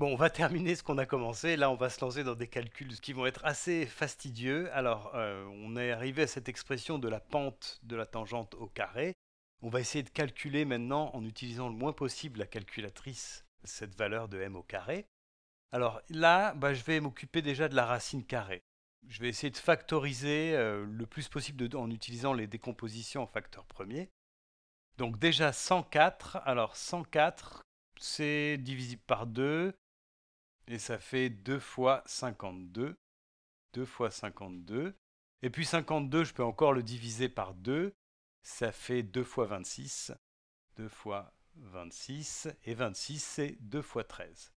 Bon, on va terminer ce qu'on a commencé. Là, on va se lancer dans des calculs qui vont être assez fastidieux. Alors, euh, on est arrivé à cette expression de la pente de la tangente au carré. On va essayer de calculer maintenant, en utilisant le moins possible la calculatrice, cette valeur de m au carré. Alors là, bah, je vais m'occuper déjà de la racine carrée. Je vais essayer de factoriser euh, le plus possible en utilisant les décompositions en facteurs premiers. Donc déjà 104, alors 104, c'est divisible par 2, et ça fait 2 fois 52. 2 fois 52. Et puis 52, je peux encore le diviser par 2. Ça fait 2 fois 26. 2 fois 26. Et 26, c'est 2 fois 13.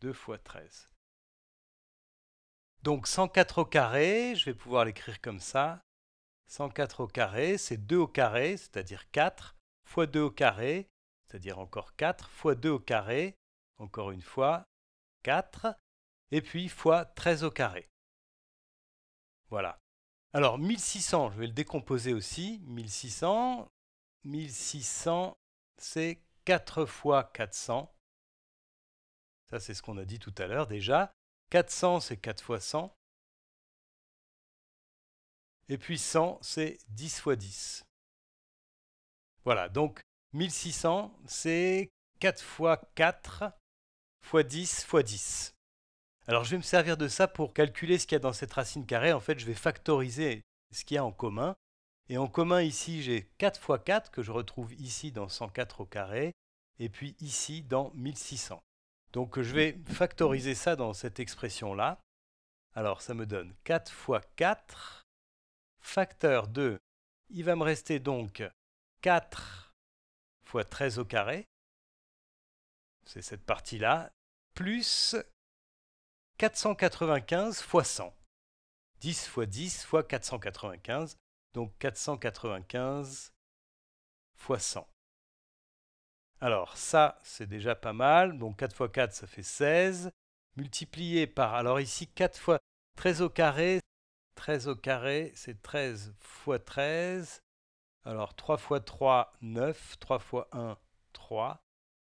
2 fois 13. Donc 104 au carré, je vais pouvoir l'écrire comme ça. 104 au carré, c'est 2 au carré, c'est-à-dire 4, fois 2 au carré, c'est-à-dire encore 4, fois 2 au carré, encore une fois, 4, et puis fois 13 au carré. Voilà. Alors 1600, je vais le décomposer aussi. 1600, 1600, c'est 4 fois 400. Ça, c'est ce qu'on a dit tout à l'heure déjà. 400, c'est 4 fois 100. Et puis 100, c'est 10 fois 10. Voilà, donc 1600, c'est 4 fois 4, fois 10 fois 10. Alors je vais me servir de ça pour calculer ce qu'il y a dans cette racine carrée. En fait, je vais factoriser ce qu'il y a en commun. Et en commun ici, j'ai 4 fois 4 que je retrouve ici dans 104 au carré et puis ici dans 1600. Donc je vais factoriser ça dans cette expression-là. Alors ça me donne 4 fois 4 facteur 2, Il va me rester donc 4 fois 13 au carré c'est cette partie-là, plus 495 fois 100. 10 fois 10 fois 495, donc 495 fois 100. Alors ça, c'est déjà pas mal, donc 4 fois 4, ça fait 16, multiplié par, alors ici 4 fois 13 au carré, 13 au carré, c'est 13 fois 13, alors 3 fois 3, 9, 3 fois 1, 3,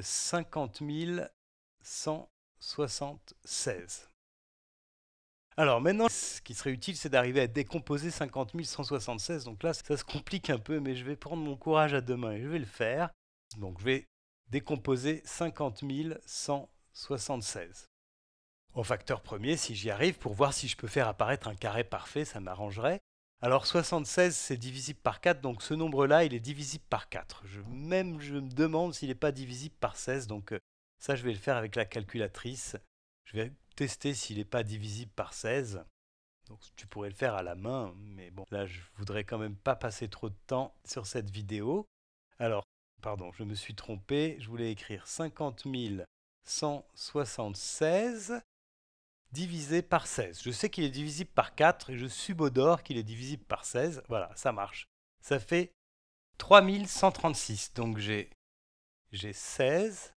50 euh, 176. Alors maintenant, ce qui serait utile, c'est d'arriver à décomposer 50 176. Donc là, ça se complique un peu, mais je vais prendre mon courage à deux mains et je vais le faire. Donc je vais décomposer 50 176. Au facteur premier, si j'y arrive, pour voir si je peux faire apparaître un carré parfait, ça m'arrangerait. Alors 76, c'est divisible par 4, donc ce nombre-là, il est divisible par 4. même, je me demande s'il n'est pas divisible par 16, donc euh, ça, je vais le faire avec la calculatrice. Je vais tester s'il n'est pas divisible par 16. Donc tu pourrais le faire à la main, mais bon, là, je voudrais quand même pas passer trop de temps sur cette vidéo. Alors, pardon, je me suis trompé, je voulais écrire 50 176 divisé par 16. Je sais qu'il est divisible par 4 et je subodore qu'il est divisible par 16. Voilà, ça marche. Ça fait 3136. Donc j'ai 16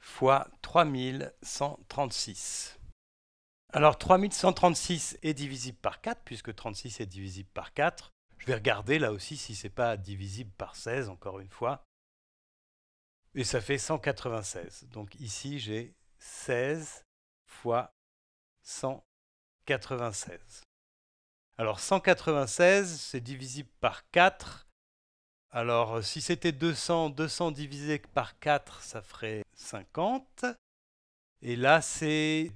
fois 3136. Alors 3136 est divisible par 4 puisque 36 est divisible par 4. Je vais regarder là aussi si ce n'est pas divisible par 16 encore une fois. Et ça fait 196. Donc ici j'ai 16 fois 196. Alors 196, c'est divisible par 4. Alors euh, si c'était 200, 200 divisé par 4, ça ferait 50. Et là, c'est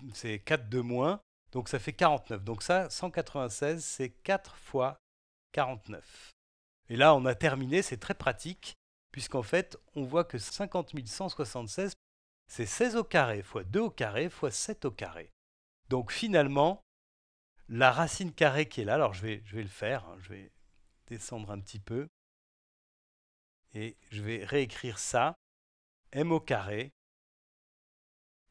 4 de moins, donc ça fait 49. Donc ça, 196, c'est 4 fois 49. Et là, on a terminé, c'est très pratique, puisqu'en fait, on voit que 50 176, c'est 16 au carré, fois 2 au carré, fois 7 au carré. Donc finalement, la racine carrée qui est là, alors je vais, le faire, hein, je vais descendre un petit peu, et je vais réécrire ça, m au carré,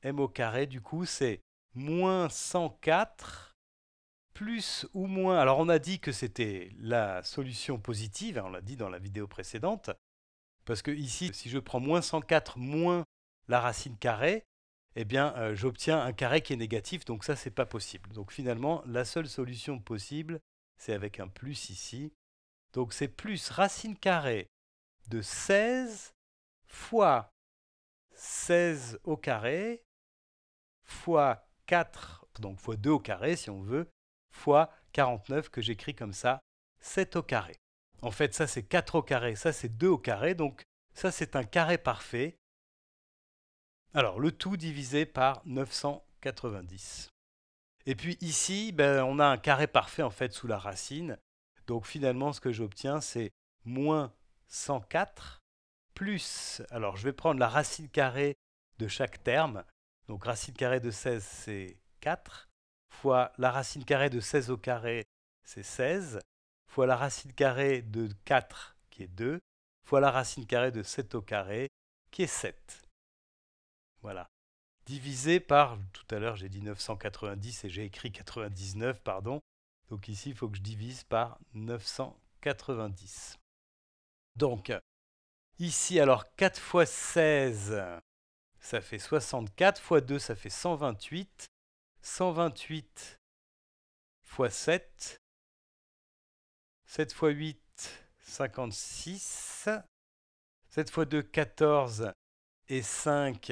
m au carré, du coup, c'est moins 104 plus ou moins. Alors, on a dit que c'était la solution positive, hein, on l'a dit dans la vidéo précédente, parce que ici, si je prends moins 104 moins la racine carrée, eh bien, euh, j'obtiens un carré qui est négatif, donc ça, n'est pas possible. Donc finalement, la seule solution possible, c'est avec un plus ici. Donc c'est plus racine carrée de 16 fois 16 au carré fois 4, donc fois 2 au carré si on veut, fois 49 que j'écris comme ça, 7 au carré. En fait, ça c'est 4 au carré, ça c'est 2 au carré, donc ça c'est un carré parfait alors, le tout divisé par 990. Et puis ici, ben, on a un carré parfait en fait sous la racine. Donc finalement, ce que j'obtiens, c'est moins 104 plus... Alors, je vais prendre la racine carrée de chaque terme. Donc racine carrée de 16, c'est 4, fois la racine carrée de 16 au carré, c'est 16, fois la racine carrée de 4, qui est 2, fois la racine carrée de 7 au carré, qui est 7. Voilà. Divisé par, tout à l'heure j'ai dit 990 et j'ai écrit 99, pardon. Donc ici, il faut que je divise par 990. Donc, ici, alors 4 fois 16, ça fait 64, fois 2, ça fait 128. 128 fois 7, 7 fois 8, 56, 7 fois 2, 14, et 5,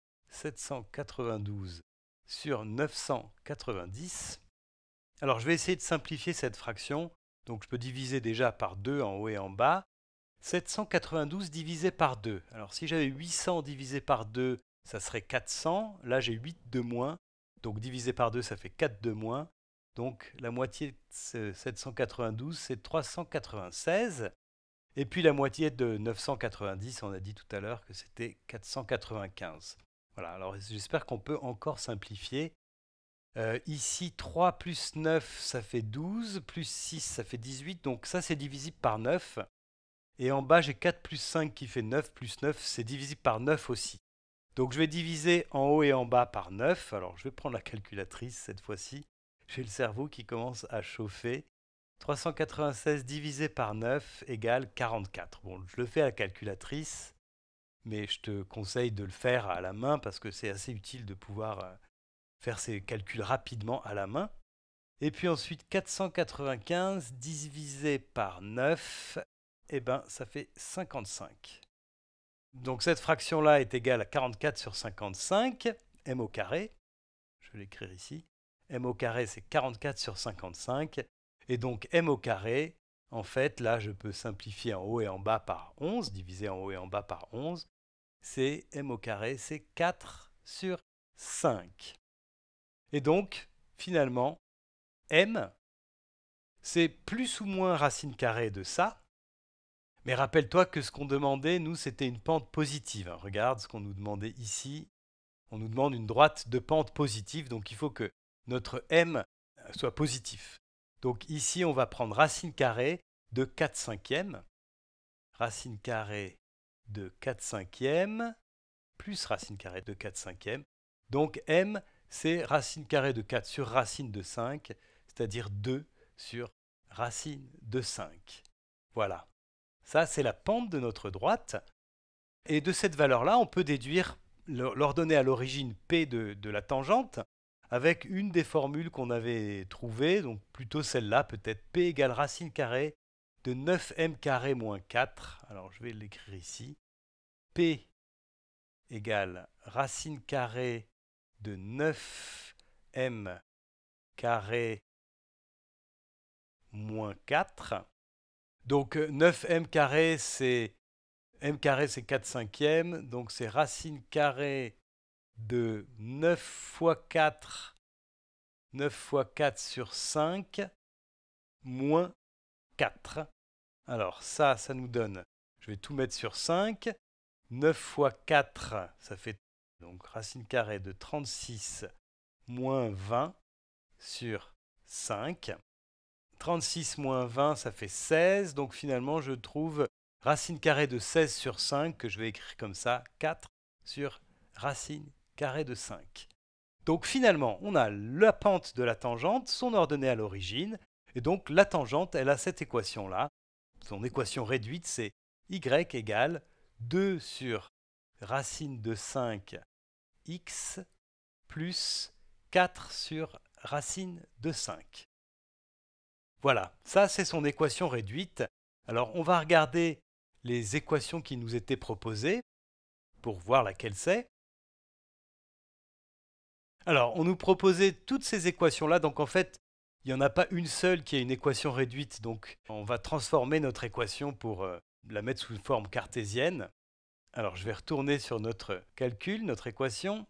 792 sur 990. Alors je vais essayer de simplifier cette fraction, donc je peux diviser déjà par 2 en haut et en bas. 792 divisé par 2. Alors si j'avais 800 divisé par 2, ça serait 400. Là j'ai 8 de moins, donc divisé par 2 ça fait 4 de moins. Donc la moitié de 792 c'est 396. Et puis la moitié de 990, on a dit tout à l'heure que c'était 495 j'espère qu'on peut encore simplifier. Euh, ici, 3 plus 9, ça fait 12, plus 6, ça fait 18, donc ça c'est divisible par 9. Et en bas, j'ai 4 plus 5 qui fait 9, plus 9, c'est divisible par 9 aussi. Donc je vais diviser en haut et en bas par 9. Alors je vais prendre la calculatrice cette fois-ci. J'ai le cerveau qui commence à chauffer. 396 divisé par 9 égale 44. Bon, je le fais à la calculatrice mais je te conseille de le faire à la main parce que c'est assez utile de pouvoir euh, faire ces calculs rapidement à la main. Et puis ensuite 495 divisé par 9, eh ben ça fait 55. Donc cette fraction-là est égale à 44 sur 55, m au carré. Je vais l'écrire ici. m au carré, c'est 44 sur 55. Et donc m au carré, en fait, là, je peux simplifier en haut et en bas par 11, diviser en haut et en bas par 11 c'est m au carré, c'est 4 sur 5. Et donc, finalement, m, c'est plus ou moins racine carrée de ça. Mais rappelle-toi que ce qu'on demandait, nous, c'était une pente positive. Hein, regarde ce qu'on nous demandait ici. On nous demande une droite de pente positive, donc il faut que notre m soit positif. Donc ici, on va prendre racine carrée de 4 cinquièmes. Racine carrée de 4 cinquièmes plus racine carrée de 4 cinquièmes. Donc m, c'est racine carrée de 4 sur racine de 5, c'est-à-dire 2 sur racine de 5. Voilà. Ça, c'est la pente de notre droite. Et de cette valeur-là, on peut déduire l'ordonnée à l'origine P de, de, la tangente avec une des formules qu'on avait trouvées, donc plutôt celle-là, peut-être P égale racine carrée de 9m carré moins 4. Alors je vais l'écrire ici. P égale racine carrée de 9m carré moins 4. Donc 9m euh, carré c'est m carré c'est 4 cinquièmes, donc c'est racine carrée de 9 fois 4, 9 fois 4 sur 5, moins 4. Alors ça, ça nous donne, je vais tout mettre sur 5. 9 fois 4, ça fait donc racine carrée de 36 moins 20 sur 5. 36 moins 20, ça fait 16. Donc finalement, je trouve racine carrée de 16 sur 5, que je vais écrire comme ça, 4 sur racine carrée de 5. Donc finalement, on a la pente de la tangente, son ordonnée à l'origine, et donc la tangente, elle a cette équation-là. Son équation réduite, c'est y égale 2 sur racine de 5 x plus 4 sur racine de 5. Voilà, ça c'est son équation réduite. Alors on va regarder les équations qui nous étaient proposées pour voir laquelle c'est. Alors on nous proposait toutes ces équations-là, donc en fait il n'y en a pas une seule qui a une équation réduite. Donc on va transformer notre équation pour euh, la mettre sous une forme cartésienne. Alors je vais retourner sur notre calcul, notre équation.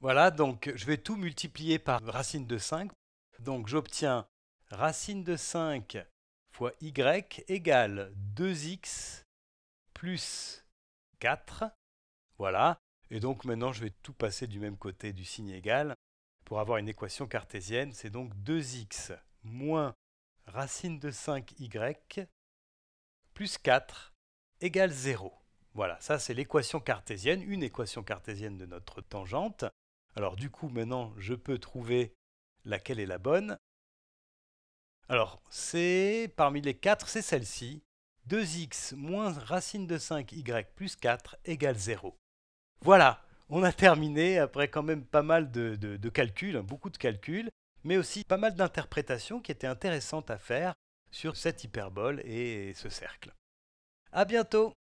Voilà, donc je vais tout multiplier par racine de 5. Donc j'obtiens racine de 5 fois y égale 2x plus 4. Voilà, et donc maintenant je vais tout passer du même côté du signe égal. Pour avoir une équation cartésienne, c'est donc 2x moins racine de 5y plus 4 égale 0. Voilà, ça c'est l'équation cartésienne, une équation cartésienne de notre tangente. Alors du coup, maintenant, je peux trouver laquelle est la bonne. Alors, c'est parmi les 4, c'est celle-ci. 2x moins racine de 5y plus 4 égale 0. Voilà, on a terminé après quand même pas mal de, calculs, hein, beaucoup de calculs, mais aussi pas mal d'interprétations qui étaient intéressantes à faire sur cette hyperbole et ce cercle. À bientôt